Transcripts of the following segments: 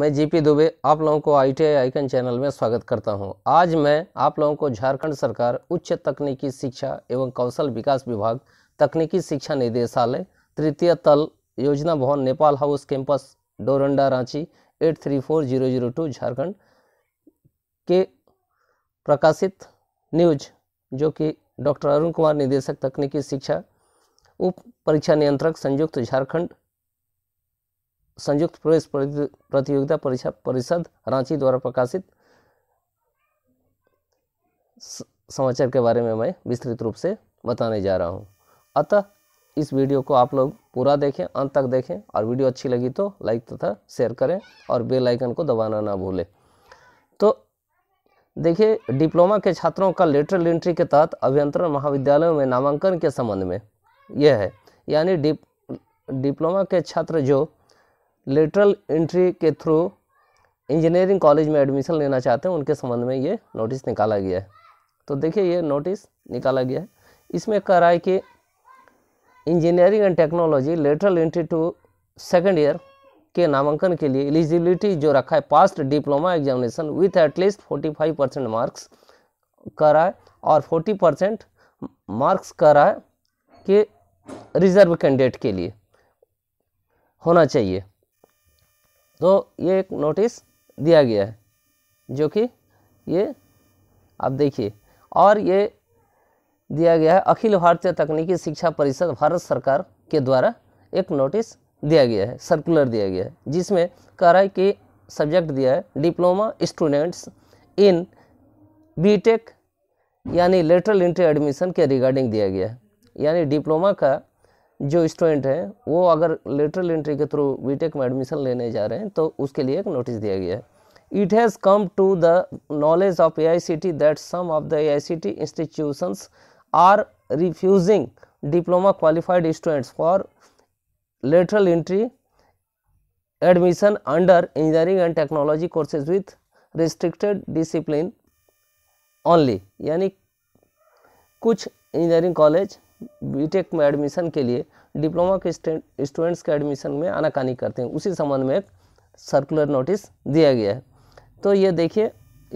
मैं जीपी दुबे आप लोगों को आईटीआई आइकन चैनल में स्वागत करता हूं। आज मैं आप लोगों को झारखंड सरकार उच्च तकनीकी शिक्षा एवं कौशल विकास विभाग तकनीकी शिक्षा निदेशालय तृतीय तल योजना भवन Nepal house campus Doranda Ranchi eight three four zero zero two Jharkhand के प्रकाशित न्यूज जो कि डॉक्टर अरुण कुमार निदेशक तकनीकी शिक्षा उप परीक्षा नियंत्रक संयुक्त झारखंड संयुक्त प्रवेश प्रतियोगिता परीक्षा परिषद रांची द्वारा प्रकाशित समाचार के बारे में मैं विस्तृत रूप से बताने जा रहा हूँ अतः इस वीडियो को आप लोग पूरा देखें अंत तक देखें और वीडियो अच्छी लगी तो लाइक तथा शेयर करें और बेल आइकन को दबाना ना भूलें तो देखिए डिप्लोमा के छात्रों का लेटरल एंट्री के तहत अभियंत्रण महाविद्यालयों में नामांकन के संबंध में यह है यानी डिप डिप्लोमा के छात्र जो लेटरल एंट्री के थ्रू इंजीनियरिंग कॉलेज में एडमिशन लेना चाहते हैं उनके संबंध में ये नोटिस निकाला गया है तो देखिए ये नोटिस निकाला गया है इसमें कह रहा है कि engineering and technology lateral entry to second year के नामांकन के लिए एलिजिबिलिटी जो रखा है passed diploma examination with at least forty five percent marks कह रहा है और फोर्टी परसेंट मार्क्स कह रहा है कि रिजर्व कैंडिडेट के लिए होना चाहिए तो ये एक नोटिस दिया गया है जो कि ये आप देखिए और ये दिया गया है अखिल भारतीय तकनीकी शिक्षा परिषद भारत सरकार के द्वारा एक नोटिस दिया गया है सर्कुलर दिया गया है जिसमें कह रहा है कि सब्जेक्ट दिया है डिप्लोमा स्टूडेंट्स इन बीटेक यानी लेटरल इंट्री एडमिशन के रिगार्डिंग दिया गया है यानी डिप्लोमा का जो स्टूडेंट हैं वो अगर लेटरल एंट्री के थ्रू बीटेक में एडमिशन लेने जा रहे हैं तो उसके लिए एक नोटिस दिया गया है it has come to the knowledge of A I C T that some of the A I C T institutions are refusing diploma qualified students for lateral entry admission under engineering and technology courses with restricted discipline only यानी कुछ engineering college BTech e में admission के लिए diploma के students के admission में आनाकानी करते हैं उसी संबंध में एक सर्कुलर नोटिस दिया गया है तो ये देखिए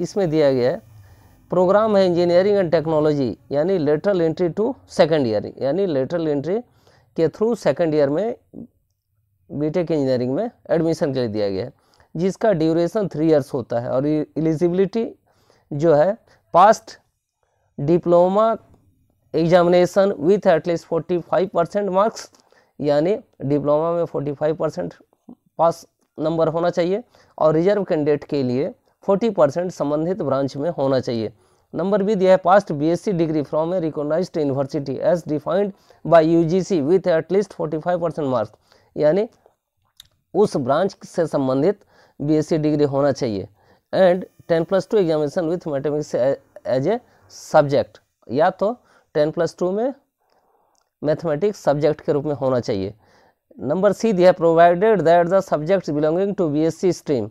इसमें दिया गया है प्रोग्राम है इंजीनियरिंग एंड टेक्नोलॉजी यानी lateral entry to second year यानी लेटरल एंट्री के थ्रू सेकेंड ईयर में बीटेक इंजीनियरिंग e में एडमिशन के लिए दिया गया है जिसका ड्यूरेशन थ्री इयर्स होता है और एलिजिबिलिटी जो है passed diploma examination with at least forty five percent marks यानी डिप्लोमा में forty five percent pass number होना चाहिए और रिजर्व कैंडिडेट के लिए फोर्टी परसेंट संबंधित ब्रांच में होना चाहिए नंबर भी दिया है passed BSc degree from a recognised university as defined by UGC with at least five percent marks यानी उस ब्रांच से संबंधित सी डिग्री होना चाहिए and ten plus two examination with mathematics as a subject या तो टेन प्लस टू में मैथमेटिक्स सब्जेक्ट के रूप में होना चाहिए नंबर सी दिया provided that the subjects belonging to BSc stream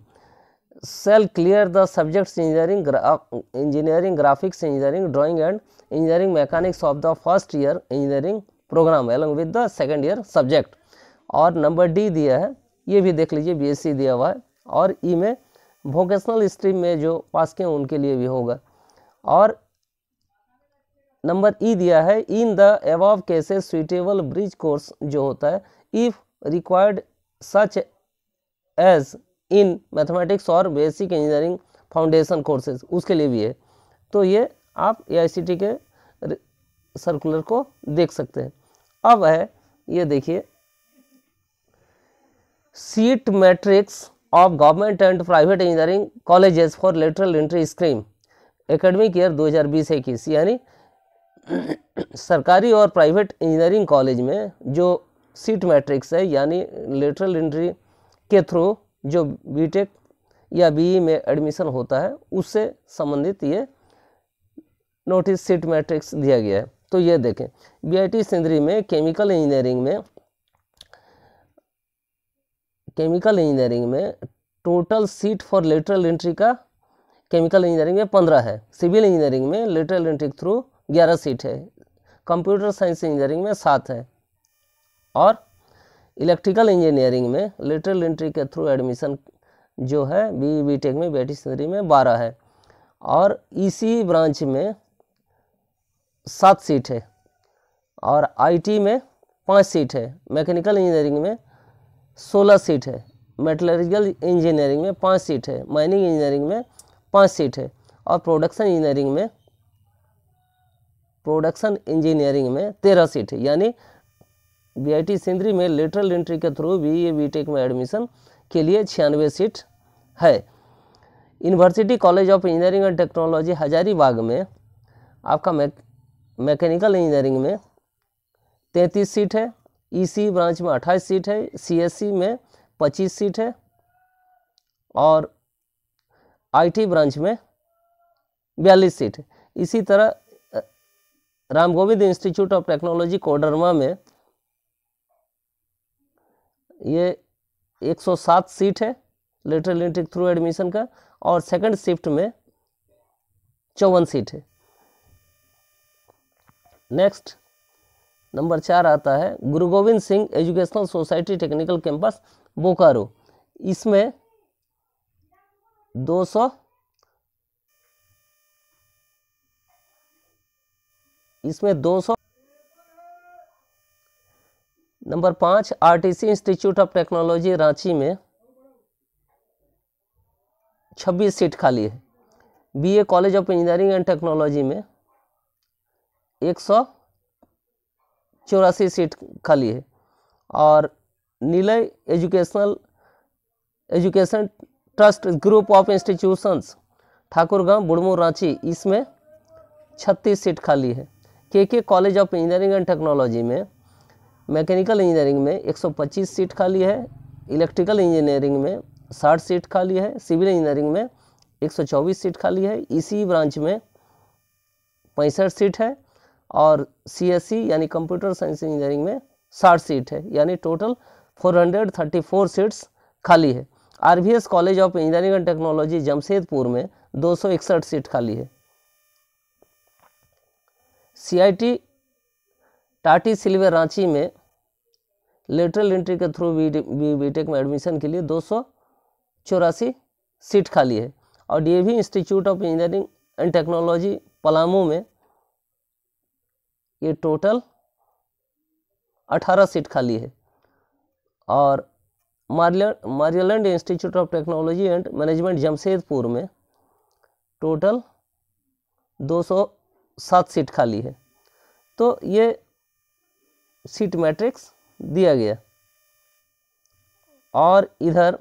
shall clear the subjects engineering engineering graphics engineering drawing and engineering mechanics of the first year engineering program along with the second year subject और number D दिया है ये भी देख लीजिए B दिया हुआ है और ई में वोकेशनल स्ट्रीम में जो पास किए उनके लिए भी होगा और नंबर ई दिया है in the above cases suitable bridge course जो होता है if required such as in mathematics और बेसिक इंजीनियरिंग फाउंडेशन कोर्सेज उसके लिए भी है तो ये आप ए के सर्कुलर को देख सकते हैं अब है ये देखिए seat matrix of government and private engineering colleges for lateral entry scheme academic year 2020 हज़ार यानी सरकारी और प्राइवेट इंजीनियरिंग कॉलेज में जो सीट मैट्रिक्स है यानी लेटरल एंट्री के थ्रू जो बीटेक या बीई e में एडमिशन होता है उससे संबंधित ये नोटिस सीट मैट्रिक्स दिया गया है तो ये देखें बीआईटी सिंदरी में केमिकल इंजीनियरिंग में केमिकल इंजीनियरिंग में total seat for lateral entry का केमिकल इंजीनियरिंग में पंद्रह है सिविल इंजीनियरिंग में लेटरल एंट्री के थ्रू ग्यारह सीट है कंप्यूटर साइंस इंजीनियरिंग में सात है और इलेक्ट्रिकल इंजीनियरिंग में लेटरल इंट्री के थ्रू एडमिशन जो है बी बी टेक में बी टी में बारह है और ईसी e ब्रांच में सात सीट है और आईटी में पाँच सीट है मैकेनिकल इंजीनियरिंग में सोलह सीट है मेटलरिकल इंजीनियरिंग में पाँच सीट है माइनिंग इंजीनियरिंग में पाँच सीट है और प्रोडक्शन इंजीनियरिंग में प्रोडक्शन इंजीनियरिंग में तेरह सीट यानी बीआईटी सिंदरी में लेटरल एंट्री के through B A B Tech में एडमिशन के लिए छियानवे सीट है university college of engineering and technology Hazaribagh में आपका मैकेनिकल इंजीनियरिंग में तैंतीस सीट है ईसी e ब्रांच में अट्ठाईस सीट है सीएससी e में पच्चीस सीट है और आईटी ब्रांच में बयालीस सीट इसी तरह Ram Govind institute of technology Koderma में ये 107 सीट है लेटरल इंट्री थ्रू एडमिशन का और सेकंड शिफ्ट में चौवन सीट है नेक्स्ट नंबर चार आता है Guru Govind Singh educational society technical campus Bokaro इसमें दो सौ इसमें 200 नंबर पाँच RTC institute of technology Ranchi में 26 सीट खाली है BA college of engineering and technology में एक सौ चौरासी सीट खाली है और Nilay educational education trust group of institutions Thakurgaon Burmu Ranchi इसमें छत्तीस सीट खाली है K K college of engineering and technology में मैकेनिकल इंजीनियरिंग में 125 सीट खाली है इलेक्ट्रिकल इंजीनियरिंग में 60 सीट खाली है सिविल इंजीनियरिंग में 124 सीट खाली है इसी ब्रांच में पैंसठ सीट है और सी यानी कंप्यूटर साइंस इंजीनियरिंग में साठ सीट है यानी टोटल फोर सीट्स खाली है R college of engineering and technology Jamshedpur में दो सीट खाली है सीआईटी टाटी सिल्वे रांची में लेटरल एंट्री के थ्रू बी बीटेक में एडमिशन के लिए दो सीट खाली है और D V institute of engineering and technology Palamu में ये टोटल 18 सीट खाली है और Maryland institute of technology and management Jamshedpur में टोटल दो सौ सात सीट खाली है तो ये सीट मैट्रिक्स दिया गया और इधर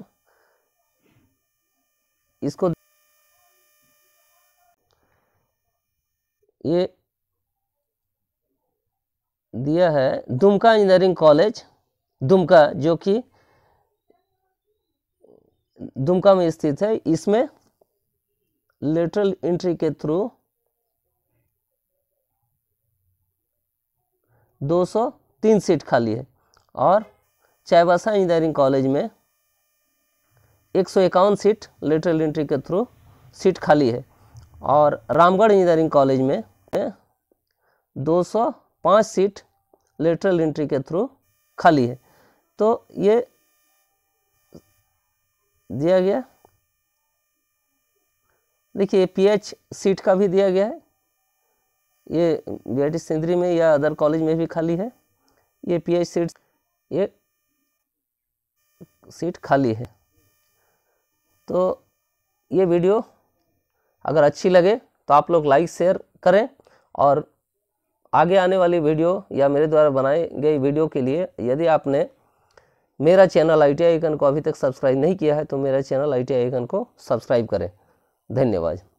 इसको ये दिया है दुमका इंजीनियरिंग कॉलेज दुमका जो कि दुमका में स्थित है इसमें लेटरल एंट्री के थ्रू 203 सीट खाली है और चाईबासा इंजीनियरिंग कॉलेज में एक सीट लेटरल एंट्री के थ्रू सीट खाली है और रामगढ़ इंजीनियरिंग कॉलेज में 205 सीट लेटरल एंट्री के थ्रू खाली है तो ये दिया गया देखिए पीएच सीट का भी दिया गया है ये बी सिंदरी में या अदर कॉलेज में भी खाली है ये पी सीट ये सीट खाली है तो ये वीडियो अगर अच्छी लगे तो आप लोग लाइक शेयर करें और आगे आने वाली वीडियो या मेरे द्वारा बनाई गई वीडियो के लिए यदि आपने मेरा चैनल आई टी आईकन को अभी तक सब्सक्राइब नहीं किया है तो मेरा चैनल आई टी आईकन को सब्सक्राइब करें धन्यवाद